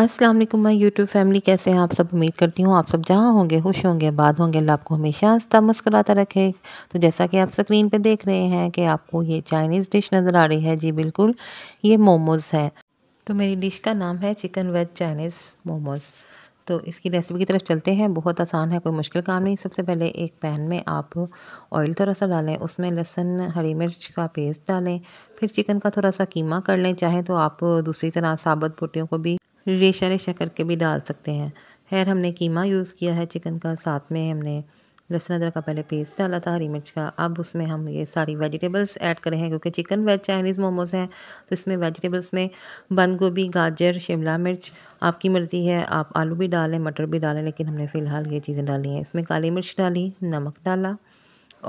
अस्सलाम वालेकुम मैं यूट्यूब फैमिली कैसे हैं आप सब उम्मीद करती हूँ आप सब जहाँ होंगे खुश होंगे बाद होंगे अल्लाह आपको हमेशा हंसता मुस्कुराता रखे तो जैसा कि आप स्क्रीन पे देख रहे हैं कि आपको ये चाइनीज़ डिश नज़र आ रही है जी बिल्कुल ये मोमोज़ है तो मेरी डिश का नाम है चिकन वेज चाइनीज़ मोमोज़ तो इसकी रेसिपी की तरफ चलते हैं बहुत आसान है कोई मुश्किल काम नहीं सबसे पहले एक पैन में आप ऑयल थोड़ा सा डालें उसमें लहसुन हरी मिर्च का पेस्ट डालें फिर चिकन का थोड़ा सा कीमा कर लें चाहे तो आप दूसरी तरह साबुत बोटियों को भी रेशा रेशा करके भी डाल सकते हैं खैर हमने कीमा यूज़ किया है चिकन का साथ में हमने लहसुन अदरक का पहले पेस्ट डाला था हरी मिर्च का अब उसमें हम ये सारी वेजिटेबल्स ऐड करें हैं क्योंकि चिकन वेज चाइनीज़ मोमोज़ हैं तो इसमें वेजिटेबल्स में बंद गोभी गाजर शिमला मिर्च आपकी मर्ज़ी है आप आलू भी डालें मटर भी डालें लेकिन हमने फ़िलहाल ये चीज़ें डाली हैं इसमें काली मिर्च डाली नमक डाला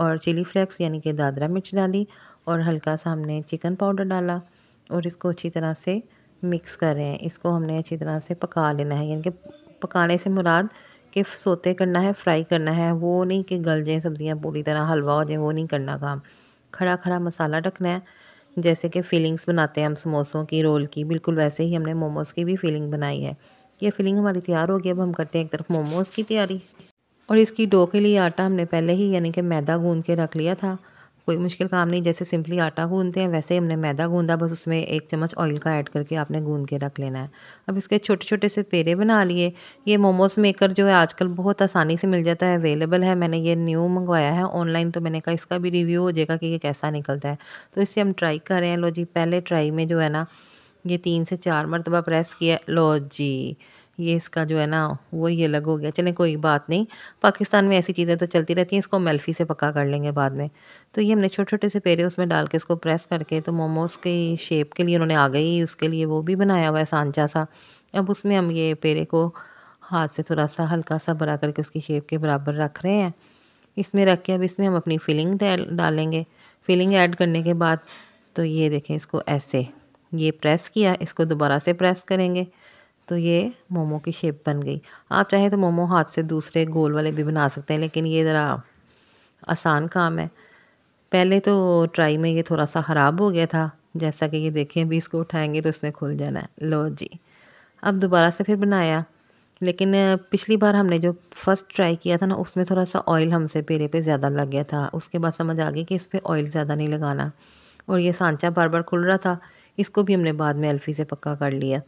और चिली फ्लेक्स यानी कि दादरा मिर्च डाली और हल्का सा हमने चिकन पाउडर डाला और इसको अच्छी तरह से मिक्स कर रहे हैं इसको हमने अच्छी तरह से पका लेना है यानी कि पकाने से मुराद कि सोते करना है फ्राई करना है वो नहीं कि गल जाएँ सब्ज़ियाँ पूरी तरह हलवा हो जाए वो नहीं करना काम खड़ा खड़ा मसाला रखना है जैसे कि फीलिंग्स बनाते हैं हम समोसों की रोल की बिल्कुल वैसे ही हमने मोमोज़ की भी फीलिंग बनाई है ये फीलिंग हमारी तैयार होगी अब हम करते हैं एक तरफ मोमोज़ की तैयारी और इसकी डो के लिए आटा हमने पहले ही यानी कि मैदा गूंद के रख लिया था कोई मुश्किल काम नहीं जैसे सिंपली आटा गूंदते हैं वैसे ही हमने मैदा गूंदा बस उसमें एक चम्मच ऑयल का ऐड करके आपने गूंद के रख लेना है अब इसके छोटे छोटे से पेड़े बना लिए ये मोमोज़ मेकर जो है आजकल बहुत आसानी से मिल जाता है अवेलेबल है मैंने ये न्यू मंगवाया है ऑनलाइन तो मैंने कहा इसका भी रिव्यू हो जाएगा कि ये कैसा निकलता है तो इससे हम ट्राई कर रहे हैं लो जी पहले ट्राई में जो है ना ये तीन से चार मरतबा प्रेस किया लो जी ये इसका जो है ना वो ये अलग हो गया चलें कोई बात नहीं पाकिस्तान में ऐसी चीज़ें तो चलती रहती हैं इसको मेल्फी से पका कर लेंगे बाद में तो ये हमने छोटे छोटे से पेड़े उसमें डाल के इसको प्रेस करके तो मोमोज़ की शेप के लिए उन्होंने आ गई उसके लिए वो भी बनाया हुआ है सांचा सा अब उसमें हम ये पेड़े को हाथ से थोड़ा सा हल्का सा बड़ा करके उसकी शेप के बराबर रख रहे हैं इसमें रख के अब इसमें हम अपनी फिलिंग डालेंगे फिलिंग ऐड करने के बाद तो ये देखें इसको ऐसे ये प्रेस किया इसको दोबारा से प्रेस करेंगे तो ये मोमो की शेप बन गई आप चाहे तो मोमो हाथ से दूसरे गोल वाले भी बना सकते हैं लेकिन ये ज़रा आसान काम है पहले तो ट्राई में ये थोड़ा सा ख़राब हो गया था जैसा कि ये देखें अभी इसको उठाएंगे तो इसने खुल जाना है लो जी अब दोबारा से फिर बनाया लेकिन पिछली बार हमने जो फ़र्स्ट ट्राई किया था ना उसमें थोड़ा सा ऑयल हमसे पेड़े पे ज़्यादा लग गया था उसके बाद समझ आ गई कि इस पर ऑयल ज़्यादा नहीं लगाना और ये सांचा बार बार खुल रहा था इसको भी हमने बाद में एल्फी से पक्का कर लिया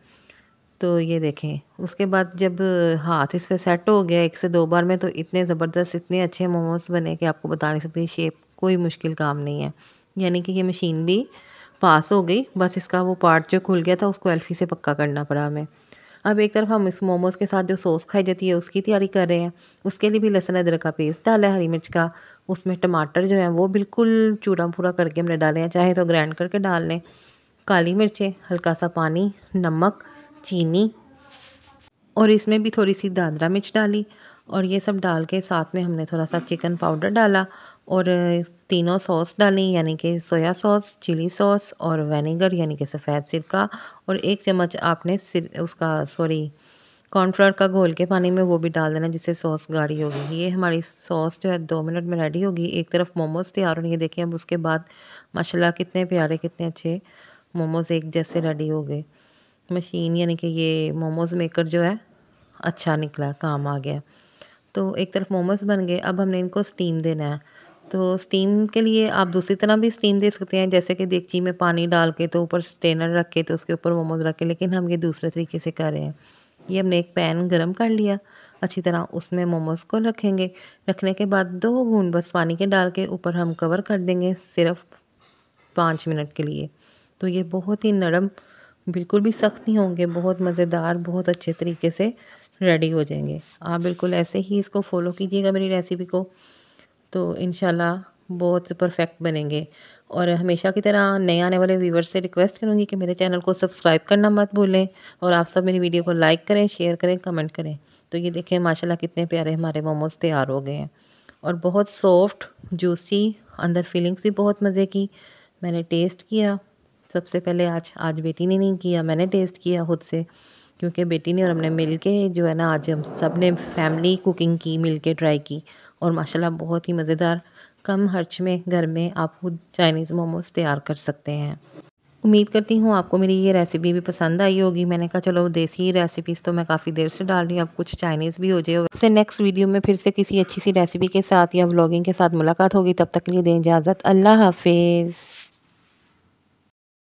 तो ये देखें उसके बाद जब हाथ इस पर सेट हो गया एक से दो बार में तो इतने ज़बरदस्त इतने अच्छे मोमोज़ बने कि आपको बता नहीं सकती शेप कोई मुश्किल काम नहीं है यानी कि ये मशीन भी पास हो गई बस इसका वो पार्ट जो खुल गया था उसको एल्फी से पक्का करना पड़ा हमें अब एक तरफ हम इस मोमोज़ के साथ जो सॉस खाई जाती है उसकी तैयारी कर रहे हैं उसके लिए भी लहसुन अदरक का पेस्ट डाला है हरी मिर्च का उसमें टमाटर जो है वो बिल्कुल चूड़ा पूरा करके हमने डाले हैं चाहे तो ग्राइंड करके डाल लें काली मिर्चें हल्का सा पानी नमक चीनी और इसमें भी थोड़ी सी दादरा मिर्च डाली और ये सब डाल के साथ में हमने थोड़ा सा चिकन पाउडर डाला और तीनों सॉस डाली यानी कि सोया सॉस चिली सॉस और वेनेगर यानी कि सफ़ेद सिरका और एक चम्मच आपने सिर उसका सॉरी कॉर्नफ्लोर का घोल के पानी में वो भी डाल देना जिससे सॉस गाढ़ी होगी ये हमारी सॉस जो है दो मिनट में रेडी होगी एक तरफ मोमोज़ तैयार होंगे देखिए अब उसके बाद माशाल्लाह कितने प्यारे कितने अच्छे मोमोज़ एक जैसे रेडी हो गए मशीन यानी कि ये मोमोज़ मेकर जो है अच्छा निकला काम आ गया तो एक तरफ मोमोज़ बन गए अब हमने इनको स्टीम देना है तो स्टीम के लिए आप दूसरी तरह भी स्टीम दे सकते हैं जैसे कि देखची में पानी डाल के तो ऊपर स्टेनर रख के तो उसके ऊपर मोमोज़ रख के लेकिन हम ये दूसरे तरीके से कर रहे हैं ये हमने एक पैन गरम कर लिया अच्छी तरह उसमें मोमोज़ को रखेंगे रखने के बाद दो घून बस पानी के डाल के ऊपर हम कवर कर देंगे सिर्फ पाँच मिनट के लिए तो ये बहुत ही नरम बिल्कुल भी सख्त नहीं होंगे बहुत मज़ेदार बहुत अच्छे तरीके से रेडी हो जाएंगे आप बिल्कुल ऐसे ही इसको फॉलो कीजिएगा मेरी रेसिपी को तो इन बहुत से परफेक्ट बनेंगे और हमेशा की तरह नए आने वाले व्यूवर्स से रिक्वेस्ट करूँगी कि मेरे चैनल को सब्सक्राइब करना मत भूलें और आप सब मेरी वीडियो को लाइक करें शेयर करें कमेंट करें तो ये देखें माशाल्लाह कितने प्यारे हमारे मोमोज़ तैयार हो गए हैं और बहुत सॉफ्ट जूसी अंदर फीलिंग्स भी बहुत मज़े की मैंने टेस्ट किया सबसे पहले आज आज बेटी ने नहीं किया मैंने टेस्ट किया खुद से क्योंकि बेटी ने और हमने मिल के जो है ना आज हम सब ने फैमिली कुकिंग की मिल के ट्राई की और माशाल्लाह बहुत ही मज़ेदार कम खर्च में घर में आप खुद चाइनीज़ मोमोज तैयार कर सकते हैं उम्मीद करती हूँ आपको मेरी ये रेसिपी भी पसंद आई होगी मैंने कहा चलो देसी रेसिपीज़ तो मैं काफ़ी देर से डाल रही हूँ अब कुछ चाइनीज़ भी हो जाए उससे नेक्स्ट वीडियो में फिर से किसी अच्छी सी रेसिपी के साथ या व्लॉगिंग के साथ मुलाकात होगी तब तक के लिए दें इजाज़त अल्लाह हाफिज़